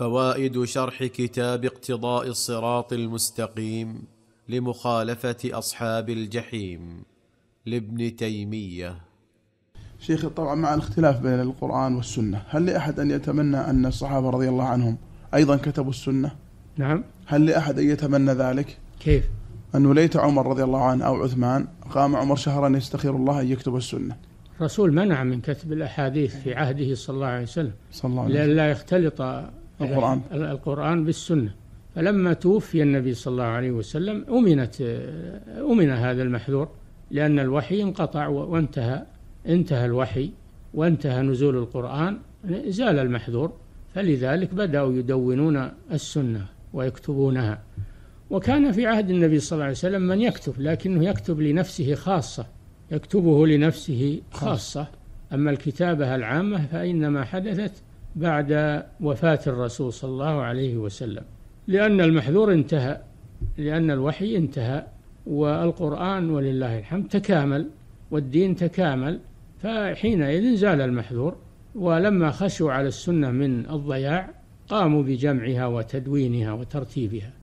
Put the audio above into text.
فوائد شرح كتاب اقتضاء الصراط المستقيم لمخالفه اصحاب الجحيم لابن تيميه شيخ طبعا مع الاختلاف بين القرآن والسنة هل لأحد أن يتمنى أن الصحابة رضي الله عنهم أيضا كتبوا السنة نعم هل لأحد أن يتمنى ذلك كيف أنه ليت عمر رضي الله عنه أو عثمان قام عمر شهرا يستخير الله أن يكتب السنة الرسول منع من كتب الأحاديث في عهده صلى الله عليه وسلم صلى الله عليه وسلم لئلا يختلط القرآن يعني القرآن بالسنة فلما توفي النبي صلى الله عليه وسلم أمنت آه، أمن هذا المحذور لأن الوحي انقطع وانتهى انتهى الوحي وانتهى نزول القرآن زال المحذور فلذلك بدأوا يدونون السنة ويكتبونها وكان في عهد النبي صلى الله عليه وسلم من يكتب لكنه يكتب لنفسه خاصة يكتبه لنفسه خاصة أما الكتابة العامة فإنما حدثت بعد وفاة الرسول صلى الله عليه وسلم لأن المحذور انتهى لأن الوحي انتهى والقرآن ولله الحمد تكامل والدين تكامل فحينئذ زال المحذور ولما خشوا على السنة من الضياع قاموا بجمعها وتدوينها وترتيبها